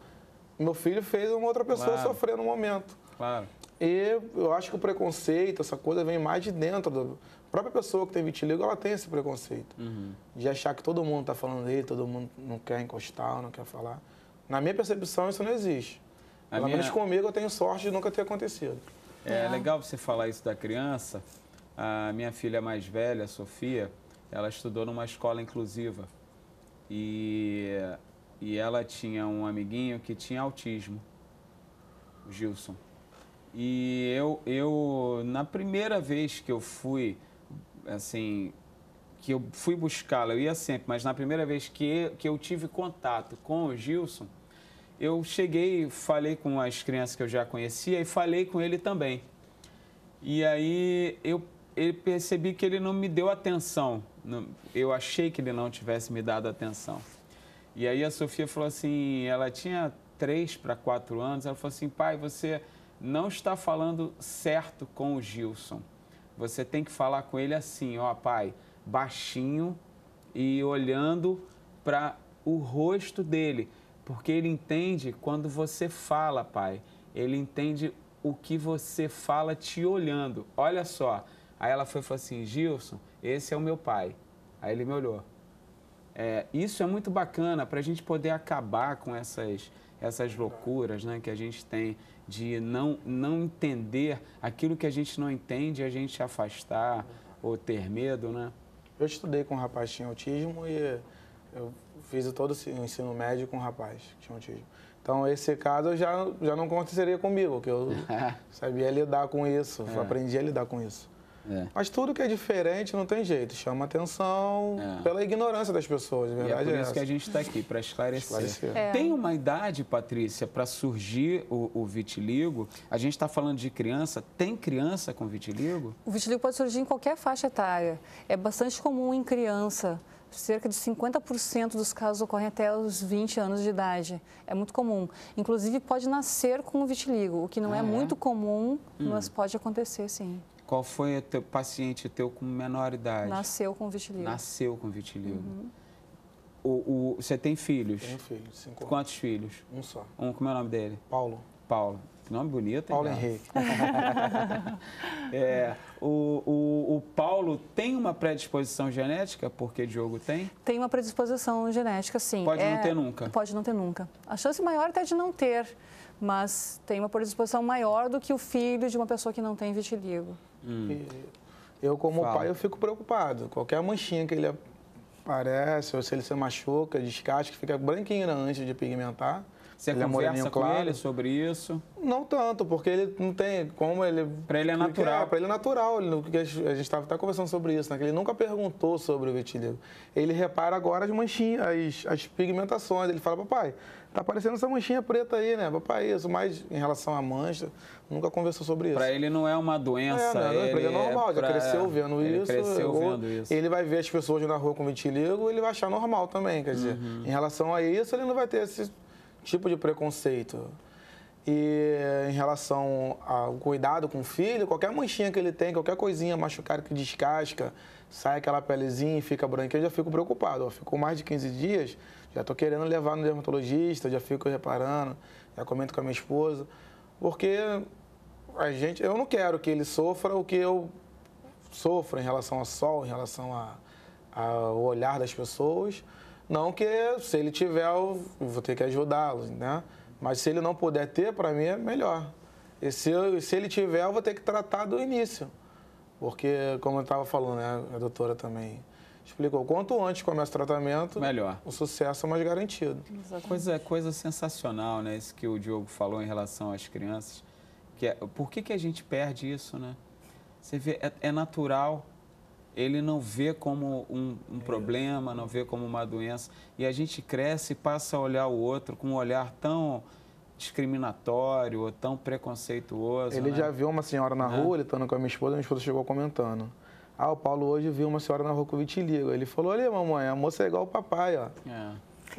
meu filho fez uma outra pessoa claro. sofrer no momento. Claro. E eu acho que o preconceito, essa coisa vem mais de dentro. da A própria pessoa que tem vitiligo, ela tem esse preconceito. Uhum. De achar que todo mundo está falando dele, todo mundo não quer encostar, não quer falar. Na minha percepção, isso não existe. A Pelo minha... menos comigo, eu tenho sorte de nunca ter acontecido. É, é legal você falar isso da criança. A minha filha mais velha, Sofia, ela estudou numa escola inclusiva. E e ela tinha um amiguinho que tinha autismo, o Gilson. E eu, eu, na primeira vez que eu fui, assim, que eu fui buscá-la, eu ia sempre, mas na primeira vez que, que eu tive contato com o Gilson, eu cheguei, falei com as crianças que eu já conhecia e falei com ele também. E aí eu eu percebi que ele não me deu atenção. Eu achei que ele não tivesse me dado atenção. E aí a Sofia falou assim, ela tinha três para quatro anos, ela falou assim, pai, você não está falando certo com o Gilson. Você tem que falar com ele assim, ó pai, baixinho e olhando para o rosto dele, porque ele entende quando você fala, pai. Ele entende o que você fala te olhando. Olha só. Aí ela foi falou assim: "Gilson, esse é o meu pai". Aí ele me olhou. É, isso é muito bacana para a gente poder acabar com essas, essas loucuras né, que a gente tem de não, não entender aquilo que a gente não entende, a gente afastar ou ter medo, né? Eu estudei com um rapaz que tinha autismo e eu fiz todo o ensino médio com um rapaz que tinha autismo. Então, esse caso já, já não aconteceria comigo, porque eu (laughs) sabia lidar com isso, é. aprendi a lidar com isso. É. Mas tudo que é diferente não tem jeito, chama atenção é. pela ignorância das pessoas, verdade e é por é isso que a gente está aqui, para esclarecer. esclarecer. É. Tem uma idade, Patrícia, para surgir o, o, vitiligo? A gente está falando de criança, tem criança com vitiligo? O vitiligo pode surgir em qualquer faixa etária, é bastante comum em criança. Cerca de 50% dos casos ocorrem até os 20 anos de idade. É muito comum. Inclusive, pode nascer com o vitiligo, o que não é, ah, é, muito comum, hum. mas pode acontecer, sim. Qual foi o teu paciente teu com menor idade? Nasceu com vitiligo. Nasceu com vitiligo. Uhum. O, o, você tem filhos? Tenho filhos, cinco. Quantos filhos? Um só. Um, como é o nome dele? Paulo. Paulo. Que nome bonito, Paulo hein, Henrique. (laughs) é, o, o, o, Paulo tem uma predisposição genética, porque Diogo tem? Tem uma predisposição genética, sim. Pode é, não ter nunca? Pode não ter nunca. A chance maior até de não ter, mas tem uma predisposição maior do que o filho de uma pessoa que não tem vitiligo. Hum. eu, como Fala. pai, eu fico preocupado. Qualquer manchinha que ele aparece, ou se ele se machuca, descasca, fica branquinho antes de pigmentar, você ele é conversa é com claro. ele sobre isso? Não tanto, porque ele não tem como ele... Para ele é natural. É, para ele é natural, ele, a gente estava tá conversando sobre isso, né? Que ele nunca perguntou sobre o vitiligo. Ele repara agora as manchinhas, as, as pigmentações, ele fala, papai, tá aparecendo essa manchinha preta aí, né? Papai, isso, mas em relação à mancha, nunca conversou sobre isso. Para ele não é uma doença. É, né? ele, é ele é normal, pra... já cresceu vendo ele isso. cresceu ou... vendo isso. Ele vai ver as pessoas na rua com vitiligo, ele vai achar normal também, quer dizer, uhum. em relação a isso, ele não vai ter esse tipo de preconceito. E eh, em relação ao cuidado com o filho, qualquer manchinha que ele tem, qualquer coisinha machucada que descasca, sai aquela pelezinha e fica branca, eu já fico preocupado. ficou mais de 15 dias, já estou querendo levar no dermatologista, já fico reparando, já comento com a minha esposa, porque a gente, eu não quero que ele sofra o que eu sofro em relação ao sol, em relação ao olhar das pessoas. Não que se ele tiver, eu vou ter que ajudá-los, né? Mas se ele não puder ter, para mim é melhor. E se, eu, se ele tiver, eu vou ter que tratar do início. Porque, como eu estava falando, né, a doutora também explicou, quanto antes começa o tratamento, melhor. o sucesso é mais garantido. Coisa, é, coisa sensacional, né? Isso que o Diogo falou em relação às crianças. Que é, por que, que a gente perde isso, né? Você vê, é, é natural ele não vê como um, um é. problema, não vê como uma doença. E a gente cresce e passa a olhar o outro com um olhar tão discriminatório ou tão preconceituoso. Ele né? já viu uma senhora na rua, ele estando com a minha esposa, a minha esposa chegou comentando. Ah, o Paulo hoje viu uma senhora na rua com vitiligo. Ele falou, olha, mamãe, a moça é igual o papai, ó. É.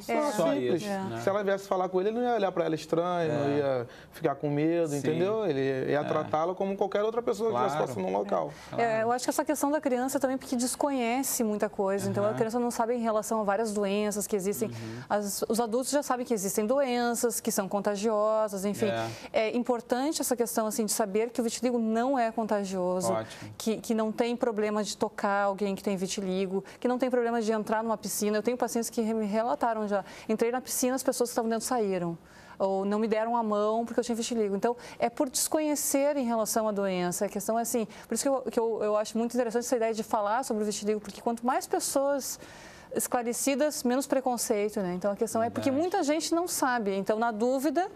É. Só é. simples. Isso, né? Se ela viesse falar com ele, ele não ia olhar para ela estranho, é. ia ficar com medo, Sim. entendeu? Ele ia é. tratá-la como qualquer outra pessoa claro. que estivesse passando no local. Claro. É. É, eu acho que essa questão da criança também, porque desconhece muita coisa. Uhum. Então, a criança não sabe em relação a várias doenças que existem. Uhum. As, os adultos já sabem que existem doenças, que são contagiosas, enfim. É, importante essa questão, assim, de saber que o vitiligo não é contagioso, Ótimo. que, que não tem problema de tocar alguém que tem vitiligo, que não tem problema de entrar numa piscina. Eu tenho pacientes que me relataram já entrei na piscina, as pessoas que estavam dentro saíram ou não me deram a mão porque eu tinha vitiligo. Então, é por desconhecer em relação à doença. A questão é assim, por isso que eu, que eu, eu acho muito interessante essa ideia de falar sobre o vitiligo, porque quanto mais pessoas esclarecidas, menos preconceito, né? Então, a questão Verdade. é porque muita gente não sabe. Então, na dúvida,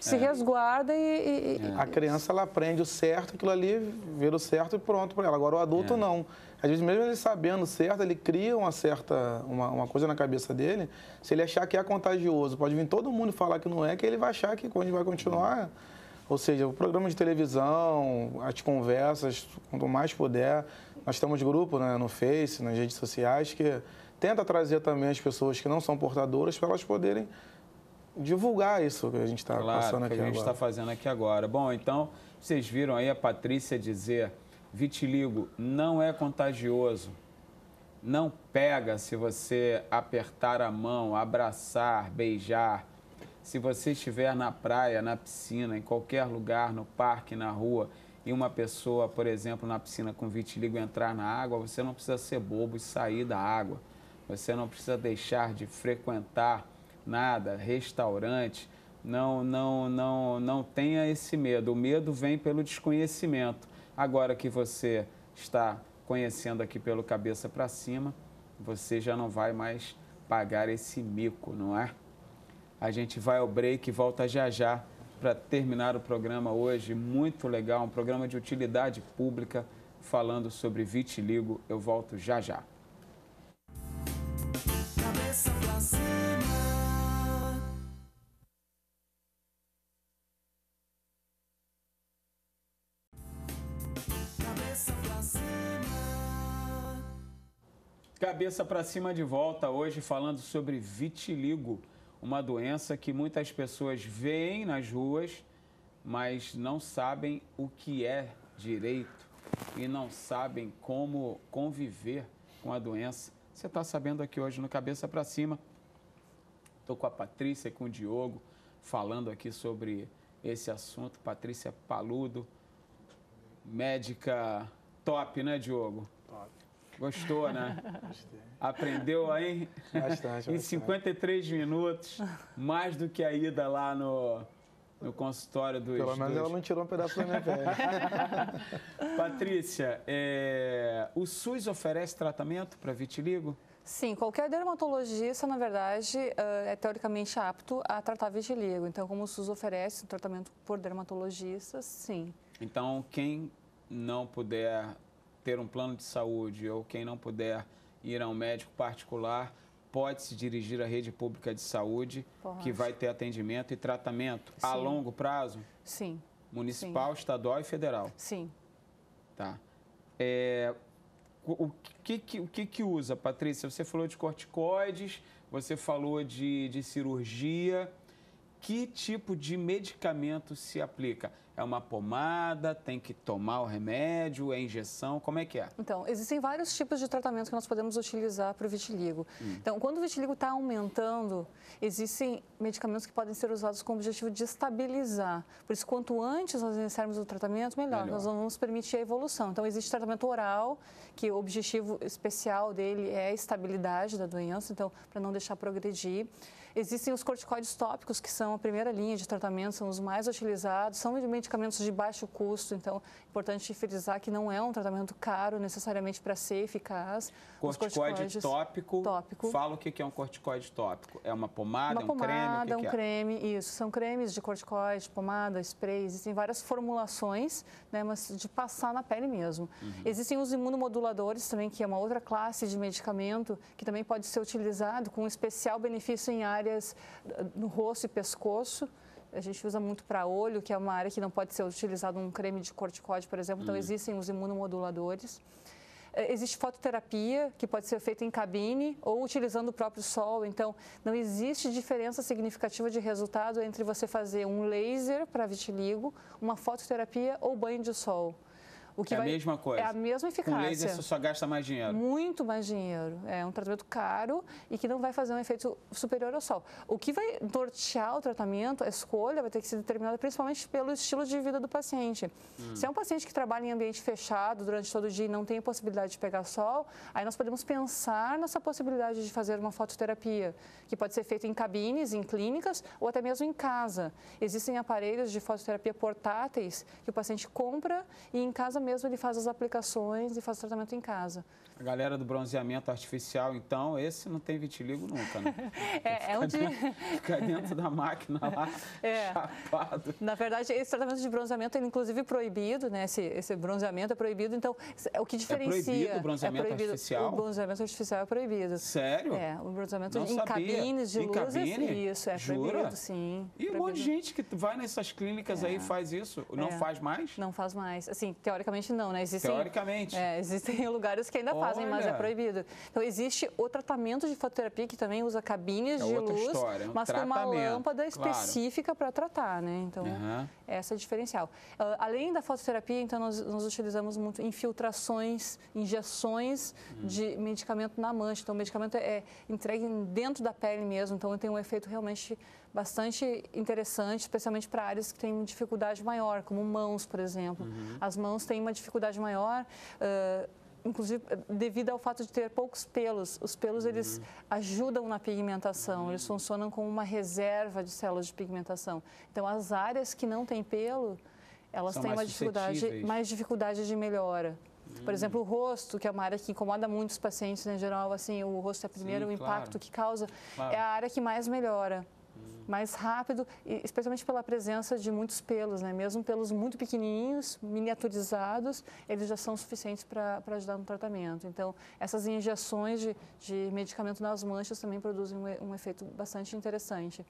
se é. resguarda e, e, e... É. A criança, ela aprende o certo, aquilo ali vira o certo e pronto para ela. Agora, o adulto, é. não. Às vezes, mesmo ele sabendo certo, ele cria uma certa uma, uma coisa na cabeça dele. Se ele achar que é contagioso, pode vir todo mundo falar que não é, que ele vai achar que quando vai continuar. Ou seja, o programa de televisão, as conversas, quanto mais puder. Nós temos grupo né, no Face, nas redes sociais, que tenta trazer também as pessoas que não são portadoras para elas poderem divulgar isso que a gente está claro, passando aqui que a gente está fazendo aqui agora. Bom, então, vocês viram aí a Patrícia dizer Vitiligo não é contagioso. Não pega se você apertar a mão, abraçar, beijar. Se você estiver na praia, na piscina, em qualquer lugar, no parque, na rua, e uma pessoa, por exemplo, na piscina com vitiligo entrar na água, você não precisa ser bobo e sair da água. Você não precisa deixar de frequentar nada, restaurante. Não, não, não, não tenha esse medo. O medo vem pelo desconhecimento. Agora que você está conhecendo aqui pelo cabeça para cima, você já não vai mais pagar esse mico, não é? A gente vai ao break e volta já já para terminar o programa hoje. Muito legal, um programa de utilidade pública falando sobre vitiligo. Eu volto já já. Cabeça para Cima de volta hoje falando sobre vitiligo, uma doença que muitas pessoas veem nas ruas, mas não sabem o que é direito e não sabem como conviver com a doença. Você está sabendo aqui hoje no Cabeça para Cima. Estou com a Patrícia e com o Diogo falando aqui sobre esse assunto. Patrícia Paludo, médica top, né, Diogo? Gostou, né? Gostei. Aprendeu aí? Bastante. em 53 bastante. minutos, mais do que a ida lá no, no consultório do Pelo menos ela não tirou um pedaço da minha pele. (laughs) Patrícia, é... o SUS oferece tratamento para vitiligo? Sim, qualquer dermatologista, na verdade, ah, é teoricamente apto a tratar vitiligo. Então, como o SUS oferece o tratamento por dermatologistas, sim. Então, quem não puder ter um plano de saúde ou quem não puder ir a um médico particular, pode se dirigir à rede pública de saúde, Porra. que vai ter atendimento e tratamento Sim. a longo prazo? Sim. Municipal, Sim. estadual e federal? Sim. Tá. É, o que, que, o que, que usa, Patrícia? Você falou de corticoides, você falou de, de cirurgia que tipo de medicamento se aplica? É uma pomada? Tem que tomar o remédio? É injeção? Como é que é? Então, existem vários tipos de tratamento que nós podemos utilizar para o vitiligo. Hum. Então, quando o vitiligo está aumentando, existem medicamentos que podem ser usados com o objetivo de estabilizar. Por isso, quanto antes nós iniciarmos o tratamento, melhor. melhor. Nós vamos permitir a evolução. Então, existe tratamento oral, que o objetivo especial dele é a estabilidade da doença, então, para não deixar progredir. Existem os corticoides tópicos, que são a primeira linha de tratamento, são os mais utilizados, são medicamentos de baixo custo, então é importante frisar que não é um tratamento caro necessariamente para ser eficaz. Corticoide tópico, tópico. Fala o que é um corticoide tópico. É uma pomada, uma é um pomada, creme? Uma pomada, um creme, é? isso. São cremes de corticoide, pomada, spray, existem várias formulações, né, mas de passar na pele mesmo. Uhum. Existem os imunomoduladores também, que é uma outra classe de medicamento, que também pode ser utilizado com especial benefício em áreas áreas eh, no rosto e pescoço. A gente usa muito para olho, que é uma área que não pode ser utilizado um creme de corticóide, por exemplo. Então, hum. existem os imunomoduladores. Eh, existe fototerapia, que pode ser feita em cabine ou utilizando o próprio sol. Então, não existe diferença significativa de resultado entre você fazer um laser para vitiligo, uma fototerapia ou banho de sol. O que é vai... a mesma coisa. É a mesma eficácia. Com laser você só gasta mais dinheiro. Muito mais dinheiro. É um tratamento caro e que não vai fazer um efeito superior ao sol. O que vai nortear o tratamento, a escolha, vai ter que ser determinada principalmente pelo estilo de vida do paciente. Hum. Se é um paciente que trabalha em ambiente fechado durante todo o dia e não tem a possibilidade de pegar sol, aí nós podemos pensar nessa possibilidade de fazer uma fototerapia, que pode ser feita em cabines, em clínicas ou até mesmo em casa. Existem aparelhos de fototerapia portáteis que o paciente compra e em casa mesmo ele faz as aplicações e faz o tratamento em casa. A galera do bronzeamento artificial, então, esse não tem vitiligo nunca, né? (laughs) é, é um dentro, Fica dentro da máquina lá, (laughs) é. chapado. Na verdade, esse tratamento de bronzeamento é, inclusive, proibido, né? Esse, esse bronzeamento é proibido, então, é, o que é diferencia... É proibido o é bronzeamento é proibido. artificial? O bronzeamento artificial é proibido. Sério? É, o bronzeamento não em sabia. cabines de em luzes, cabine? isso, é Jura? proibido, sim. E proibido. um monte de gente que vai nessas clínicas é. aí faz isso, não faz mais? Não faz mais, assim, teoricamente não, né? Existem, teoricamente. existem (laughs) lugares que ainda fazem fazem, Olha. mas é proibido. Então, existe o tratamento de fototerapia que também usa cabines é de luz, história, é mas com uma lâmpada específica claro. para tratar, né? Então, uhum. essa é a diferencial. Uh, além da fototerapia, então, nós, nós utilizamos muito infiltrações, injeções uhum. de medicamento na mancha. Então, o medicamento é, é entregue dentro da pele mesmo, então tem um efeito realmente bastante interessante, especialmente para áreas que têm dificuldade maior, como mãos, por exemplo. Uhum. As mãos têm uma dificuldade maior. Uh, inclusive devido ao fato de ter poucos pelos. Os pelos eles ajudam na pigmentação, uhum. eles funcionam como uma reserva de células de pigmentação. Então as áreas que não têm pelo, elas São têm uma dificuldade, mais dificuldade de melhora. Por exemplo, o rosto, que é uma área que incomoda muito os pacientes né, em geral, assim, o rosto é primeiro Sim, o impacto claro. que causa, é claro. é a área que mais melhora mais rápido, especialmente pela presença de muitos pelos, né? Mesmo pelos muito pequenininhos, miniaturizados, eles já são suficientes para ajudar no tratamento. Então, essas injeções de, de medicamento nas manchas também produzem um, um efeito bastante interessante.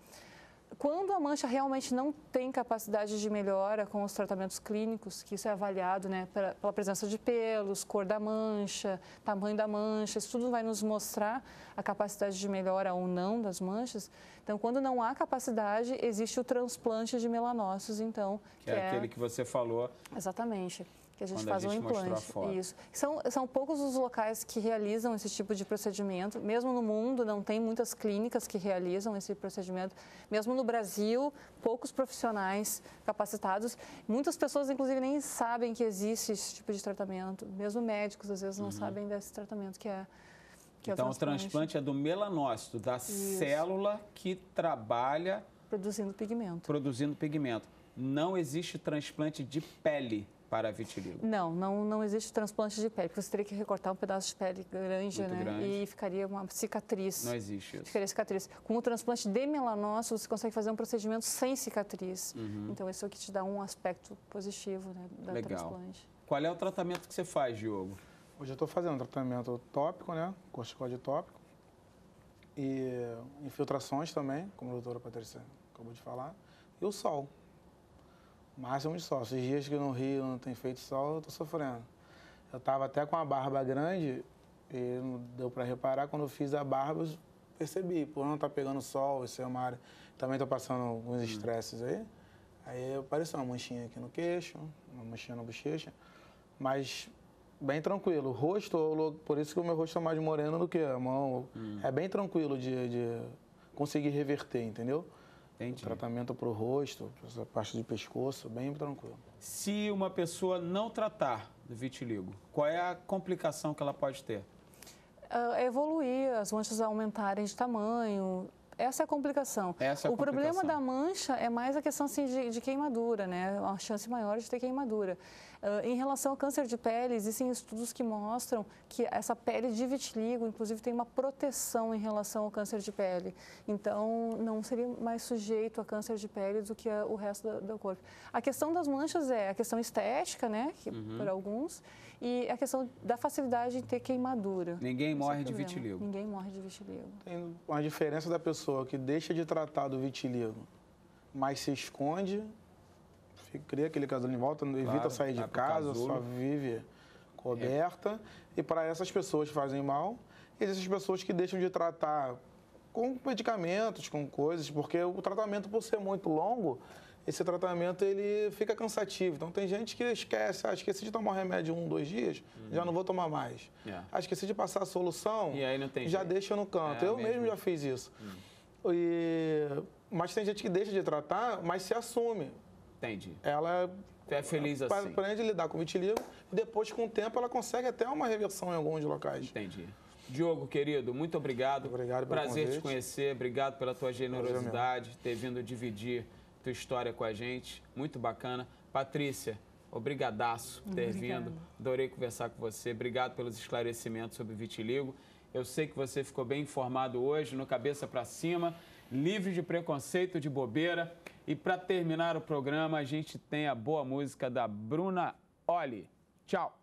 Quando a mancha realmente não tem capacidade de melhora com os tratamentos clínicos, que isso é avaliado né, pela, pela presença de pelos, cor da mancha, tamanho da mancha, isso tudo vai nos mostrar a capacidade de melhora ou não das manchas. Então, quando não há capacidade, existe o transplante de melanócitos, então. Que, é que é, aquele que você falou. Exatamente que a gente Quando faz a gente um implante. Isso. São, são poucos os locais que realizam esse tipo de procedimento. Mesmo no mundo, não tem muitas clínicas que realizam esse procedimento. Mesmo no Brasil, poucos profissionais capacitados. Muitas pessoas, inclusive, nem sabem que existe esse tipo de tratamento. Mesmo médicos, às vezes, não uhum. sabem desse tratamento que é, é então, o transplante é do melanócito, da Isso. célula que trabalha. Produzindo pigmento. Produzindo pigmento. Não existe transplante de pele para vitiligo? Não, não, não existe transplante de pele, porque você teria que recortar um pedaço de pele grande, Muito né? Grande. E ficaria uma cicatriz. Não existe isso. Ficaria cicatriz. Com o transplante de melanócito, você consegue fazer um procedimento sem cicatriz. Uhum. Então, isso é o que te dá um aspecto positivo né, da Legal. transplante. Qual é o tratamento que você faz, Diogo? Hoje eu estou fazendo um tratamento tópico, né? Corticoide tópico. E infiltrações também, como a doutora Patrícia acabou de falar. E o sol. Mas é muito sol. Esses dias que no Rio não tem feito sol, eu tô sofrendo. Eu tava até com a barba grande e não deu para reparar. Quando eu fiz a barba, eu percebi. Por não tá pegando sol, isso é uma área... Também tô passando alguns hum. estresses aí. Aí apareceu uma manchinha aqui no queixo, uma manchinha na bochecha. Mas bem tranquilo. O rosto, por isso que o meu rosto é mais moreno do que a mão. Hum. É bem tranquilo de, de conseguir reverter, entendeu? Entendi. Tratamento para o rosto, a parte de pescoço, bem tranquilo. Se uma pessoa não tratar do vitiligo, qual é a complicação que ela pode ter? Uh, evoluir, as manchas aumentarem de tamanho, essa é a complicação. Essa é a o complicação. problema da mancha é mais a questão assim, de, de, queimadura, né? É uma chance maior de ter queimadura. Ah, em relação ao câncer de pele, existem estudos que mostram que essa pele de vitiligo, inclusive, tem uma proteção em relação ao câncer de pele. Então, não seria mais sujeito a câncer de pele do que o resto do, do corpo. A questão das manchas é a questão estética, né, que, uhum. para alguns, e a questão da facilidade em ter queimadura. Ninguém é morre é de vitiligo. Ninguém morre de vitiligo. Tem uma diferença da pessoa que deixa de tratar do vitiligo, mas se esconde cria aquele casulo em volta, evita sair de casa, só vive é. coberta. É. E para essas pessoas que fazem mal, existem pessoas que deixam de tratar com medicamentos, com coisas, porque o tratamento, por ser muito longo, esse tratamento ele fica cansativo. Então tem gente que esquece, ah, esqueci de tomar remédio um, dois dias, uhum. já não vou tomar mais. Yeah. É. Ah, esqueci de passar a solução, e aí não tem já jeito. deixa no canto. É, eu mesmo. mesmo já fiz isso. Uhum. E... Mas tem gente que deixa de tratar, mas se assume. Entendi. Ela é feliz ela assim. Aprende a lidar com o vitiligo e depois, com o tempo, ela consegue até uma reversão em alguns locais. Entendi. Diogo, querido, muito obrigado. Obrigado pelo Prazer convite. te conhecer, obrigado pela tua é generosidade, ter vindo dividir tua história com a gente. Muito bacana. Patrícia, obrigadaço por ter Obrigada. vindo. Adorei conversar com você. Obrigado pelos esclarecimentos sobre vitiligo. Eu sei que você ficou bem informado hoje, no cabeça para cima, livre de preconceito, de bobeira. E para terminar o programa, a gente tem a boa música da Bruna Olli. Tchau!